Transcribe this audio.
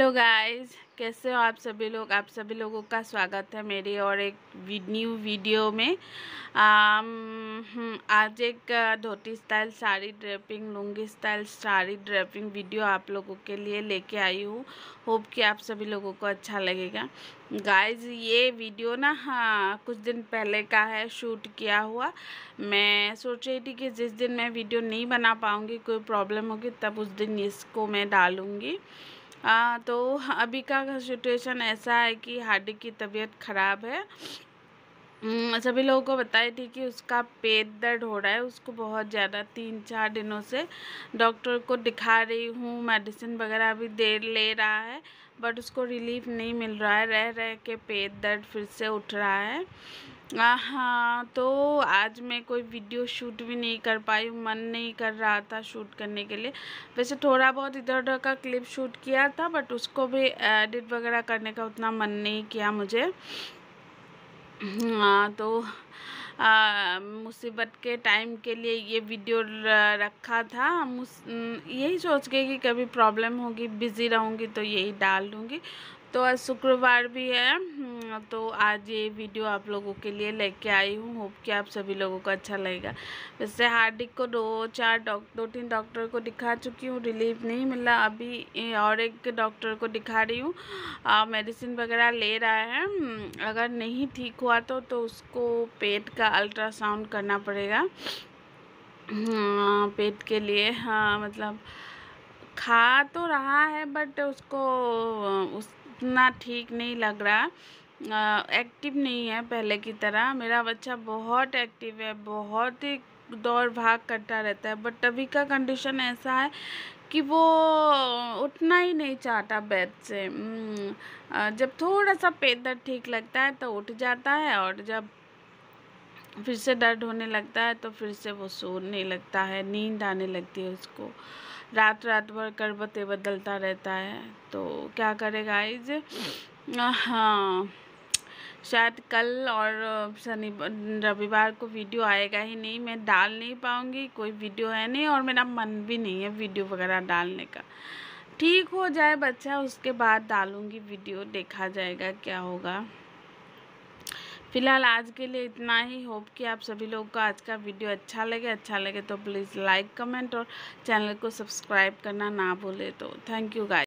hello guys कैसे हो आप सभी लोग आप सभी लोगों का स्वागत है मेरी और एक न्यू वीडियो में आम, हम्म, आज एक dhoti style sari draping lungi style sari draping video आप लोगों के लिए लेके आई हूँ होप कि आप सभी लोगों को अच्छा लगेगा गाइस ये वीडियो ना हाँ कुछ दिन पहले का है शूट किया हुआ मैं सोच रही थी कि जिस दिन मैं वीडियो नहीं बना पाऊँगी कोई प्रॉब्लम होगी तब उस दिन इसको मैं डालूँगी आ, तो अभी का सिचुएशन ऐसा है कि हार्दिक की तबीयत ख़राब है हम्म, सभी लोगों को बताई थी कि उसका पेट दर्द हो रहा है उसको बहुत ज़्यादा तीन चार दिनों से डॉक्टर को दिखा रही हूँ मेडिसिन वगैरह भी देर ले रहा है बट उसको रिलीफ नहीं मिल रहा है रह रह के पेट दर्द फिर से उठ रहा है हाँ तो आज मैं कोई वीडियो शूट भी नहीं कर पाई मन नहीं कर रहा था शूट करने के लिए वैसे थोड़ा बहुत इधर उधर का क्लिप शूट किया था बट उसको भी एडिट वगैरह करने का उतना मन नहीं किया मुझे हाँ तो मुसीबत के टाइम के लिए ये वीडियो रखा था यही सोच के कि कभी प्रॉब्लम होगी बिज़ी रहूँगी तो यही डाल दूँगी तो आज शुक्रवार भी है हम्म, तो आज ये वीडियो आप लोगों के लिए लेके आई हूँ होप कि आप सभी लोगों को अच्छा लगेगा वैसे हार्दिक को दो चार डॉक दो तीन डॉक्टर को दिखा चुकी हूँ रिलीफ नहीं मिला अभी और एक डॉक्टर को दिखा रही हूँ मेडिसिन वगैरह ले रहा है हम्म, अगर नहीं ठीक हुआ तो, तो उसको पेट का अल्ट्रासाउंड करना पड़ेगा हम्म, पेट के लिए हाँ मतलब खा तो रहा है बट उसको उस उतना ठीक नहीं लग रहा एक्टिव नहीं है पहले की तरह मेरा बच्चा बहुत एक्टिव है बहुत ही दौड़ भाग करता रहता है बट अभी का कंडीशन ऐसा है कि वो उठना ही नहीं चाहता बेड से हम्म, जब थोड़ा सा पेट दर्द ठीक लगता है तो उठ जाता है और जब फिर से दर्द होने लगता है तो फिर से वो सोने लगता है नींद आने लगती है उसको रात रात भर करबते बदलता रहता है तो क्या करेगा इज हाँ शायद कल और शनि रविवार को वीडियो आएगा ही नहीं मैं डाल नहीं पाऊँगी कोई वीडियो है नहीं और मेरा मन भी नहीं है वीडियो वगैरह डालने का ठीक हो जाए बच्चा उसके बाद डालूँगी वीडियो देखा जाएगा क्या होगा फिलहाल आज के लिए इतना ही होप कि आप सभी लोगों का आज का वीडियो अच्छा लगे अच्छा लगे तो प्लीज़ लाइक कमेंट और चैनल को सब्सक्राइब करना ना भूले तो थैंक यू गाइस